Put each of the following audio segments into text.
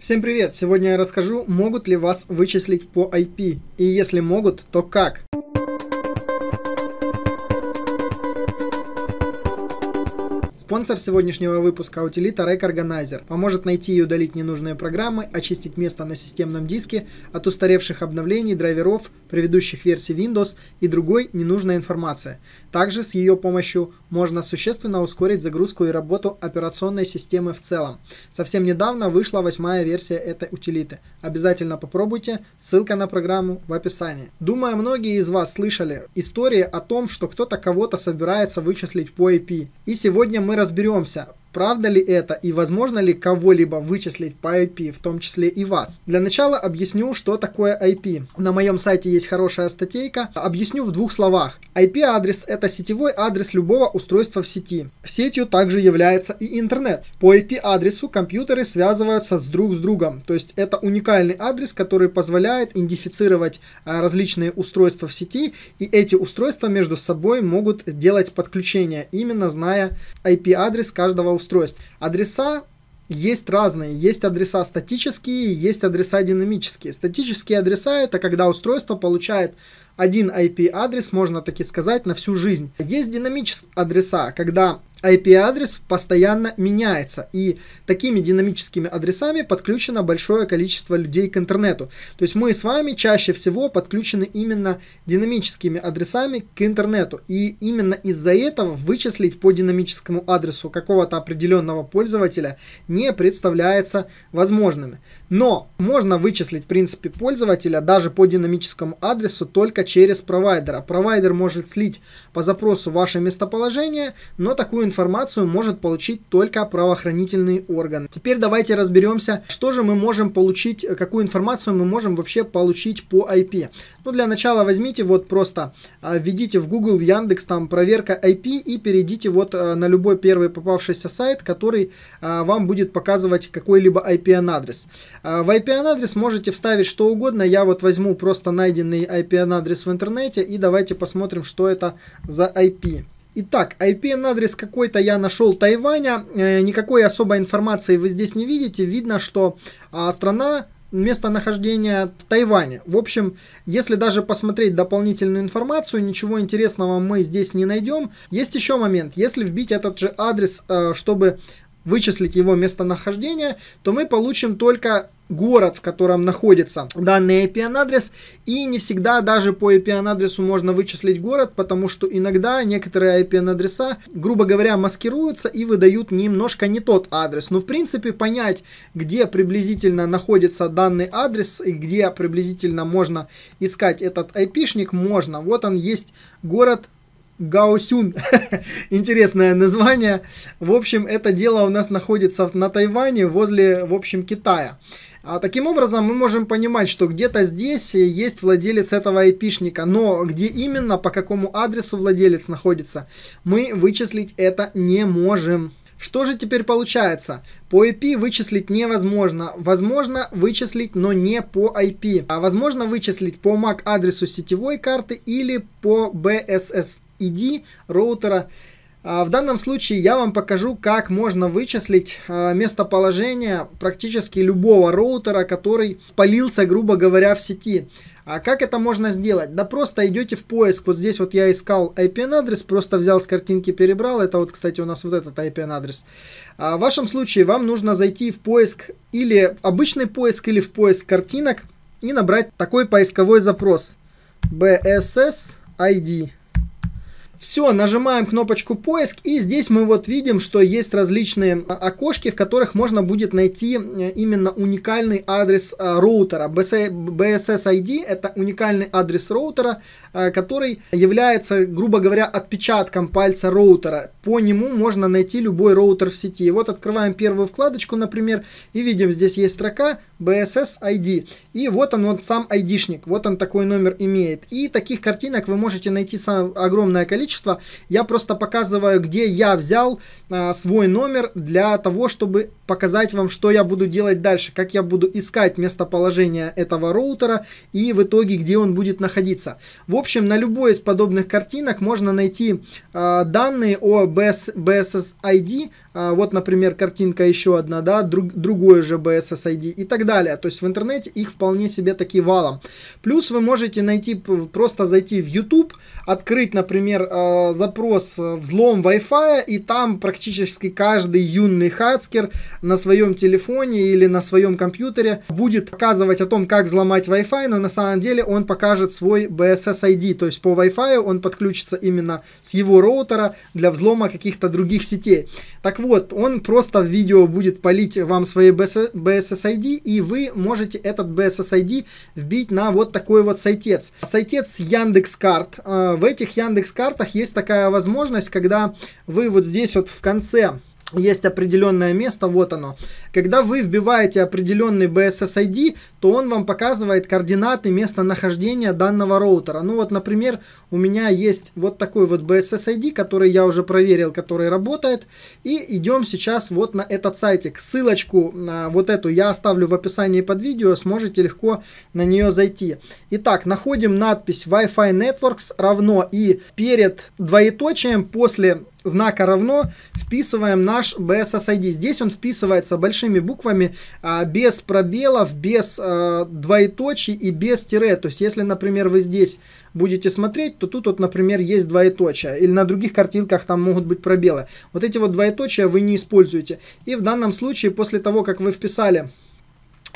Всем привет! Сегодня я расскажу, могут ли вас вычислить по IP, и если могут, то как. Спонсор сегодняшнего выпуска – утилита Rack Organizer. Поможет найти и удалить ненужные программы, очистить место на системном диске от устаревших обновлений, драйверов, предыдущих версий Windows и другой ненужной информации. Также с ее помощью можно существенно ускорить загрузку и работу операционной системы в целом. Совсем недавно вышла восьмая версия этой утилиты. Обязательно попробуйте, ссылка на программу в описании. Думаю, многие из вас слышали истории о том, что кто-то кого-то собирается вычислить по IP. И сегодня мы разберемся, Правда ли это и возможно ли кого-либо вычислить по IP, в том числе и вас? Для начала объясню, что такое IP. На моем сайте есть хорошая статейка. Объясню в двух словах. IP-адрес – это сетевой адрес любого устройства в сети. Сетью также является и интернет. По IP-адресу компьютеры связываются с друг с другом. То есть это уникальный адрес, который позволяет идентифицировать э, различные устройства в сети. И эти устройства между собой могут делать подключения, именно зная IP-адрес каждого устройства устройств. Адреса есть разные. Есть адреса статические, есть адреса динамические. Статические адреса – это когда устройство получает один IP-адрес, можно так и сказать, на всю жизнь. Есть динамические адреса, когда IP-адрес постоянно меняется, и такими динамическими адресами подключено большое количество людей к интернету. То есть мы с вами чаще всего подключены именно динамическими адресами к интернету, и именно из-за этого вычислить по динамическому адресу какого-то определенного пользователя не представляется возможными. Но можно вычислить, в принципе, пользователя даже по динамическому адресу только через провайдера. Провайдер может слить по запросу ваше местоположение, но такую информацию может получить только правоохранительный орган. Теперь давайте разберемся, что же мы можем получить, э, какую информацию мы можем вообще получить по IP. Ну, для начала возьмите вот просто, а, введите в Google, в Яндекс, там проверка IP и перейдите вот э, на любой первый попавшийся сайт, который а, вам будет показывать какой-либо IPN-адрес. А, в IPN-адрес можете вставить что угодно, я вот возьму просто найденный IPN-адрес в интернете и давайте посмотрим, что это за IP. Итак, IPN-адрес какой-то я нашел Тайваня. Э, никакой особой информации вы здесь не видите. Видно, что а, страна местонахождение в Тайване. В общем, если даже посмотреть дополнительную информацию, ничего интересного мы здесь не найдем. Есть еще момент. Если вбить этот же адрес, э, чтобы вычислить его местонахождение, то мы получим только город, в котором находится данный ip адрес и не всегда даже по ip адресу можно вычислить город, потому что иногда некоторые ip адреса грубо говоря, маскируются и выдают немножко не тот адрес. Но в принципе понять, где приблизительно находится данный адрес и где приблизительно можно искать этот IP-шник, можно. Вот он есть город Гаосюн. Интересное название. В общем, это дело у нас находится на Тайване, возле, в общем, Китая. А таким образом, мы можем понимать, что где-то здесь э, есть владелец этого айпишника, но где именно, по какому адресу владелец находится, мы вычислить это не можем. Что же теперь получается? По IP вычислить невозможно. Возможно вычислить, но не по IP. А возможно вычислить по MAC адресу сетевой карты или по BSSID роутера. А, в данном случае я вам покажу, как можно вычислить а, местоположение практически любого роутера, который спалился, грубо говоря, в сети. А как это можно сделать? Да просто идете в поиск. Вот здесь вот я искал IPN-адрес, просто взял с картинки, перебрал. Это вот, кстати, у нас вот этот IPN-адрес. А в вашем случае вам нужно зайти в поиск или обычный поиск, или в поиск картинок и набрать такой поисковой запрос. BSS ID. Все, нажимаем кнопочку поиск, и здесь мы вот видим, что есть различные а, окошки, в которых можно будет найти э, именно уникальный адрес а, роутера. BSS ID это уникальный адрес роутера, а, который является, грубо говоря, отпечатком пальца роутера. По нему можно найти любой роутер в сети. Вот открываем первую вкладочку, например, и видим, здесь есть строка BSS ID. И вот он, вот сам ID-шник, вот он такой номер имеет. И таких картинок вы можете найти огромное количество количество. Я просто показываю, где я взял э, свой номер для того, чтобы показать вам, что я буду делать дальше, как я буду искать местоположение этого роутера и в итоге, где он будет находиться. В общем, на любой из подобных картинок можно найти э, данные о BS, BSS ID, э, а, вот, например, картинка еще одна, да, друг, другой же BSS ID и так далее. То есть в интернете их вполне себе таки валом. Плюс вы можете найти, просто зайти в YouTube, открыть, например, э, запрос э, взлом Wi-Fi, и там практически каждый юный хацкер на своем телефоне или на своем компьютере будет показывать о том, как взломать Wi-Fi, но на самом деле он покажет свой bssid, то есть по Wi-Fi он подключится именно с его роутера для взлома каких-то других сетей. Так вот, он просто в видео будет полить вам свои bssid и вы можете этот bssid вбить на вот такой вот сайтец. Сайтец Яндекс Карт. Э, в этих Яндекс Картах программах есть такая возможность, когда вы вот здесь вот в конце есть определенное место, вот оно. Когда вы вбиваете определенный bss то он вам показывает координаты местонахождения данного роутера. Ну вот, например, у меня есть вот такой вот BSSID, который я уже проверил, который работает. И идем сейчас вот на этот сайтик. Ссылочку на вот эту я оставлю в описании под видео, сможете легко на нее зайти. Итак, находим надпись Wi-Fi Networks равно и перед двоеточием после знака равно вписываем наш BSSID. Здесь он вписывается большими буквами, а, без пробелов, без а, э, двоеточий и без тире. То есть, если, например, вы здесь будете смотреть, то тут вот, например, есть двоеточие. Или на других картинках там могут быть пробелы. Вот эти вот двоеточия вы не используете. И в данном случае, после того, как вы вписали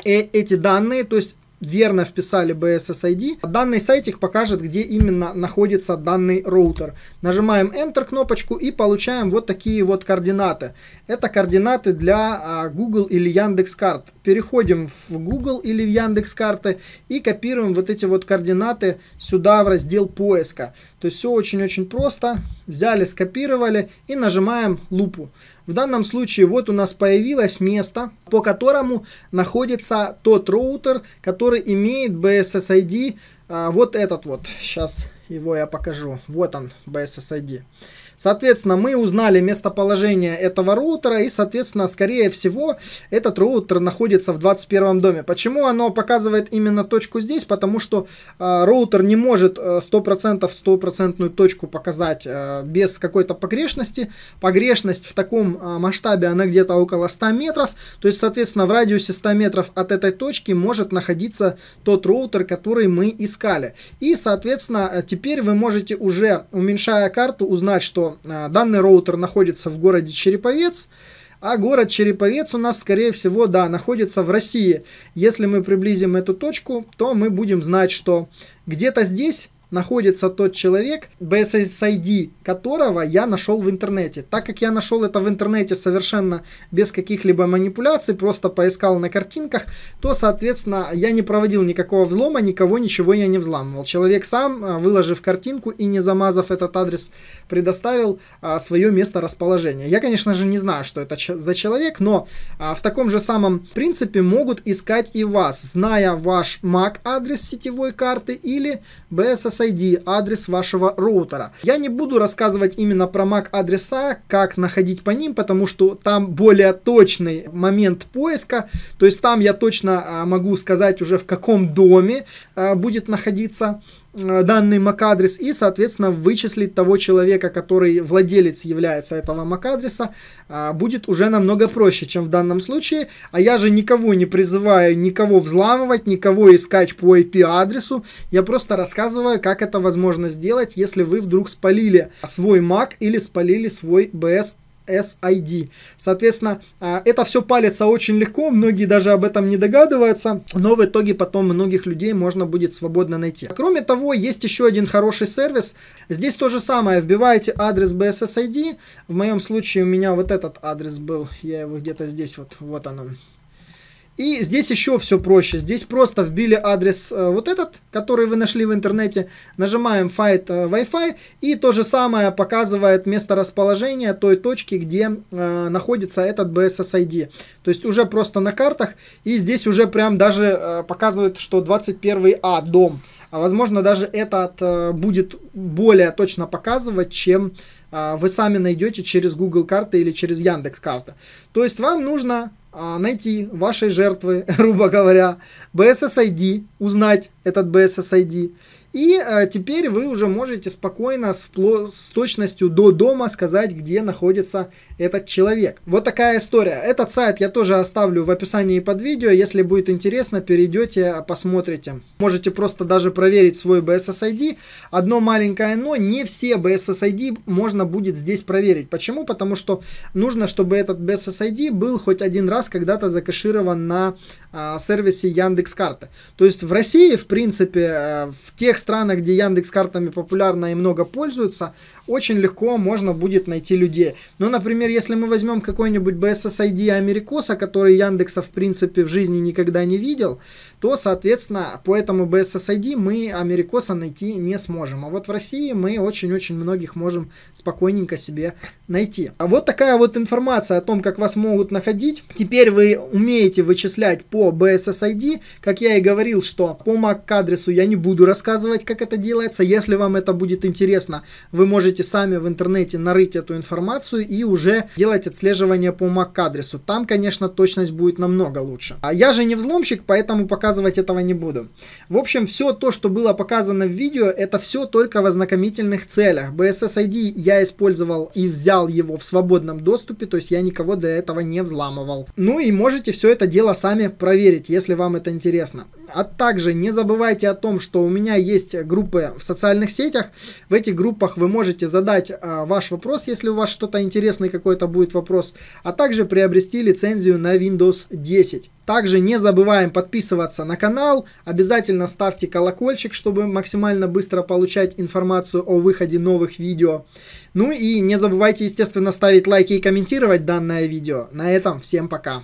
э эти данные, то есть верно вписали BSSID, данный сайтик покажет, где именно находится данный роутер. Нажимаем Enter кнопочку и получаем вот такие вот координаты. Это координаты для а, Google или Яндекс карт. Переходим в Google или в Яндекс карты и копируем вот эти вот координаты сюда в раздел поиска. То есть все очень-очень просто. Взяли, скопировали и нажимаем лупу. В данном случае вот у нас появилось место, по которому находится тот роутер, который имеет BSSID. А, вот этот вот. Сейчас его я покажу. Вот он, BSSID. Соответственно, мы узнали местоположение этого роутера, и, соответственно, скорее всего, этот роутер находится в 21 доме. Почему оно показывает именно точку здесь? Потому что э, роутер не может 100% э, стопроцентную точку показать э, без какой-то погрешности. Погрешность в таком э, масштабе, она где-то около 100 метров, то есть, соответственно, в радиусе 100 метров от этой точки может находиться тот роутер, который мы искали. И, соответственно, э, теперь вы можете уже, уменьшая карту, узнать, что Э, данный роутер находится в городе Череповец, а город Череповец у нас, скорее всего, да, находится в России. Если мы приблизим эту точку, то мы будем знать, что где-то здесь находится тот человек, bss которого я нашел в интернете. Так как я нашел это в интернете совершенно без каких-либо манипуляций, просто поискал на картинках, то, соответственно, я не проводил никакого взлома, никого ничего я не взламывал. Человек сам, а, выложив картинку и не замазав этот адрес, предоставил а, свое место расположения. Я, конечно же, не знаю, что это за человек, но а, в таком же самом принципе могут искать и вас, зная ваш MAC-адрес сетевой карты или BSS ID, адрес вашего роутера. Я не буду рассказывать именно про MAC адреса, как находить по ним, потому что там более точный момент поиска, то есть там я точно а, могу сказать уже в каком доме а, будет находиться Э, данный MAC-адрес и, соответственно, вычислить того человека, который владелец является этого MAC-адреса, будет уже намного проще, чем в данном случае. А я же никого не призываю, никого взламывать, никого искать по IP-адресу. Я просто рассказываю, как это возможно сделать, если вы вдруг спалили свой MAC или спалили свой BS SID. Соответственно, а, это все палится очень легко, многие даже об этом не догадываются, но в итоге потом многих людей можно будет свободно найти. Кроме того, есть еще один хороший сервис. Здесь то же самое, вбиваете адрес BSSID, в моем случае у меня вот этот адрес был, я его где-то здесь, вот, вот он, и здесь еще все проще. Здесь просто вбили адрес э, вот этот, который вы нашли в интернете. Нажимаем Fight э, Wi-Fi. И то же самое показывает место расположения той точки, где э, находится этот BSSID. То есть уже просто на картах. И здесь уже прям даже э, показывает, что 21А дом. А возможно даже этот э, будет более точно показывать, чем э, вы сами найдете через Google карты или через Яндекс карта. То есть вам нужно а, найти вашей жертвы, грубо говоря, BSSID, узнать этот BSSID и э, теперь вы уже можете спокойно с, с точностью до дома сказать, где находится этот человек. Вот такая история. Этот сайт я тоже оставлю в описании под видео. Если будет интересно, перейдете, посмотрите. Можете просто даже проверить свой BSSID. Одно маленькое но, не все BSSID можно будет здесь проверить. Почему? Потому что нужно, чтобы этот BSSID был хоть один раз когда-то закэширован на э, сервисе Яндекс.Карты. То есть в России, в принципе, э, в тех странах, где Яндекс картами популярно и много пользуются, очень легко можно будет найти людей. Но, ну, например, если мы возьмем какой-нибудь BSSID Америкоса, который Яндекса в принципе в жизни никогда не видел, то, соответственно, по этому BSSID мы Америкоса найти не сможем. А вот в России мы очень-очень многих можем спокойненько себе найти. А вот такая вот информация о том, как вас могут находить. Теперь вы умеете вычислять по BSSID. Как я и говорил, что по MAC-адресу я не буду рассказывать, показывать, как это делается. Если вам это будет интересно, вы можете сами в интернете нарыть эту информацию и уже делать отслеживание по MAC-адресу. Там, конечно, точность будет намного лучше. А я же не взломщик, поэтому показывать этого не буду. В общем, все то, что было показано в видео, это все только в ознакомительных целях. BSS ID я использовал и взял его в свободном доступе, то есть я никого до этого не взламывал. Ну и можете все это дело сами проверить, если вам это интересно. А также не забывайте о том, что у меня есть есть группы в социальных сетях. В этих группах вы можете задать а, ваш вопрос, если у вас что-то интересное, какой-то будет вопрос, а также приобрести лицензию на Windows 10. Также не забываем подписываться на канал, обязательно ставьте колокольчик, чтобы максимально быстро получать информацию о выходе новых видео. Ну и не забывайте, естественно, ставить лайки и комментировать данное видео. На этом всем пока!